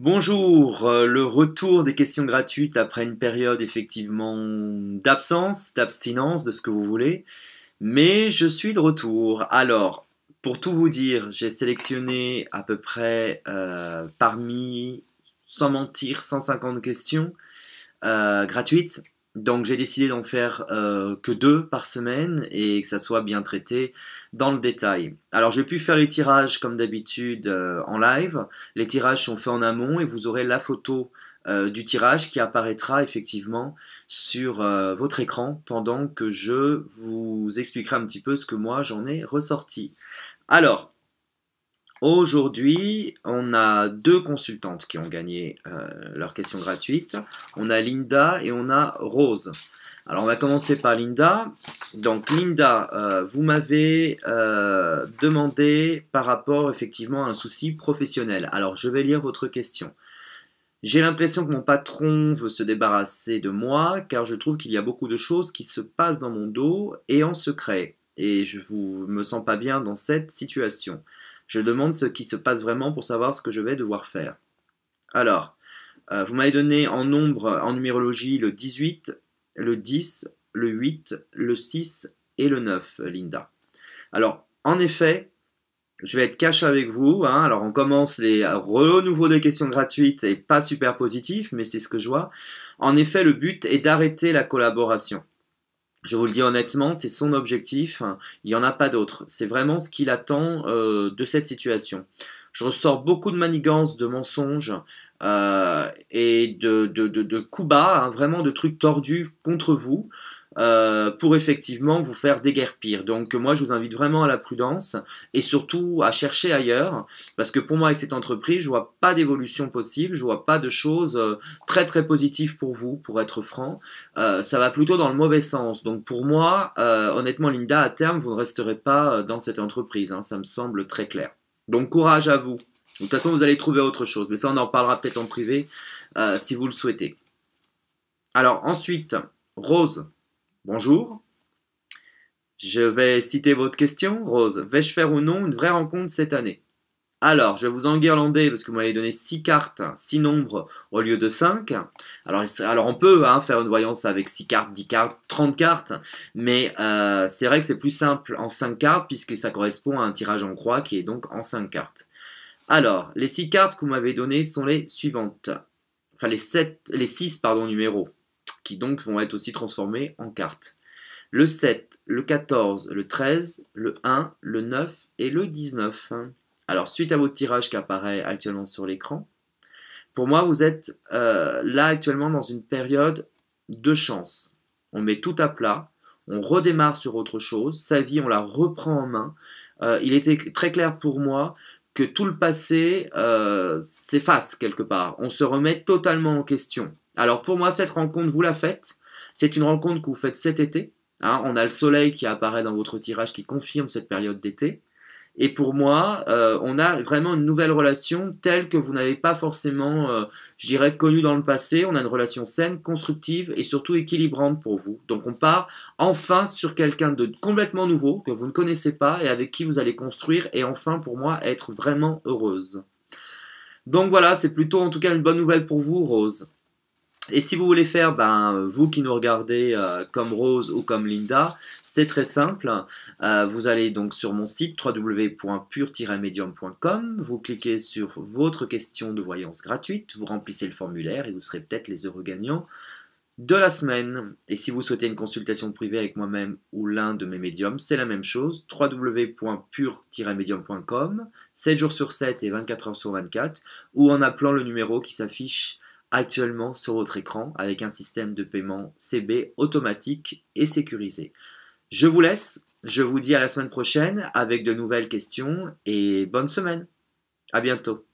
Bonjour, euh, le retour des questions gratuites après une période effectivement d'absence, d'abstinence, de ce que vous voulez, mais je suis de retour. Alors, pour tout vous dire, j'ai sélectionné à peu près euh, parmi, sans mentir, 150 questions euh, gratuites donc j'ai décidé d'en faire euh, que deux par semaine et que ça soit bien traité dans le détail. Alors j'ai pu faire les tirages comme d'habitude euh, en live. Les tirages sont faits en amont et vous aurez la photo euh, du tirage qui apparaîtra effectivement sur votre écran pendant que je vous expliquerai un petit peu ce que moi j'en ai ressorti. Alors, Aujourd'hui, on a deux consultantes qui ont gagné euh, leur question gratuite. On a Linda et on a Rose. Alors on va commencer par Linda. Donc Linda, euh, vous m'avez euh, demandé par rapport effectivement à un souci professionnel. Alors je vais lire votre question. J'ai l'impression que mon patron veut se débarrasser de moi car je trouve qu'il y a beaucoup de choses qui se passent dans mon dos et en secret. Et je vous me sens pas bien dans cette situation. Je demande ce qui se passe vraiment pour savoir ce que je vais devoir faire. Alors, euh, vous m'avez donné en nombre, en numérologie, le 18, le 10, le 8, le 6 et le 9, Linda. Alors, en effet, je vais être cash avec vous. Hein. Alors, on commence les renouveau des questions gratuites et pas super positifs, mais c'est ce que je vois. En effet, le but est d'arrêter la collaboration. Je vous le dis honnêtement, c'est son objectif, hein. il n'y en a pas d'autre. C'est vraiment ce qu'il attend euh, de cette situation. Je ressors beaucoup de manigances, de mensonges euh, et de, coups bas, hein, vraiment de trucs tordus contre vous. Euh, pour effectivement vous faire déguerpir. Donc moi je vous invite vraiment à la prudence et surtout à chercher ailleurs parce que pour moi avec cette entreprise je vois pas d'évolution possible, je vois pas de choses euh, très très positives pour vous pour être franc. ça va plutôt dans le mauvais sens. Donc pour moi honnêtement Linda à terme vous ne resterez pas dans cette entreprise, hein. ça me semble très clair. Donc courage à vous. De toute façon, vous allez trouver autre chose. Mais ça, on en parlera peut-être en privé euh, si vous le souhaitez. Alors ensuite, Rose, bonjour. Je vais citer votre question, Rose. Vais-je faire ou non une vraie rencontre cette année alors, je vais vous enguirlander parce que vous m'avez donné 6 cartes, 6 nombres au lieu de 5. Alors, alors on peut hein, faire une voyance avec 6 cartes, 10 cartes, 30 cartes, mais euh, c'est vrai que c'est plus simple en 5 cartes puisque ça correspond à un tirage en croix qui est donc en 5 cartes. Alors, les 6 cartes que vous m'avez données sont les suivantes. Enfin, les, 7, les 6 numéros qui donc vont être aussi transformés en cartes. Le 7, le 14, le 13, le 1, le 9 et le 19. Alors, suite à votre tirage qui apparaît actuellement sur l'écran, pour moi, vous êtes euh, là actuellement dans une période de chance. On met tout à plat, on redémarre sur autre chose, sa vie, on la reprend en main. Euh, il était très clair pour moi que tout le passé euh, s'efface quelque part. On se remet totalement en question. Alors pour moi, cette rencontre, vous la faites. C'est une rencontre que vous faites cet été. Hein. on a le soleil qui apparaît dans votre tirage qui confirme cette période d'été. Et pour moi, euh, on a vraiment une nouvelle relation telle que vous n'avez pas forcément, euh, je dirais, connue dans le passé. On a une relation saine, constructive et surtout équilibrante pour vous. Donc on part enfin sur quelqu'un de complètement nouveau que vous ne connaissez pas et avec qui vous allez construire et enfin pour moi être vraiment heureuse. Donc voilà, c'est plutôt en tout cas une bonne nouvelle pour vous, Rose. Et si vous voulez faire, ben, vous qui nous regardez euh, comme Rose ou comme Linda, c'est très simple. Euh, vous allez donc sur mon site www.pure-medium.com, vous cliquez sur votre question de voyance gratuite, vous remplissez le formulaire et vous serez peut-être les heureux gagnants de la semaine. Et si vous souhaitez une consultation privée avec moi-même ou l'un de mes médiums, c'est la même chose. www.pure-medium.com, 7 jours sur 7 et 24 heures sur 24, ou en appelant le numéro qui s'affiche actuellement sur votre écran avec un système de paiement CB automatique et sécurisé. Je vous laisse, je vous dis à la semaine prochaine avec de nouvelles questions et bonne semaine. À bientôt.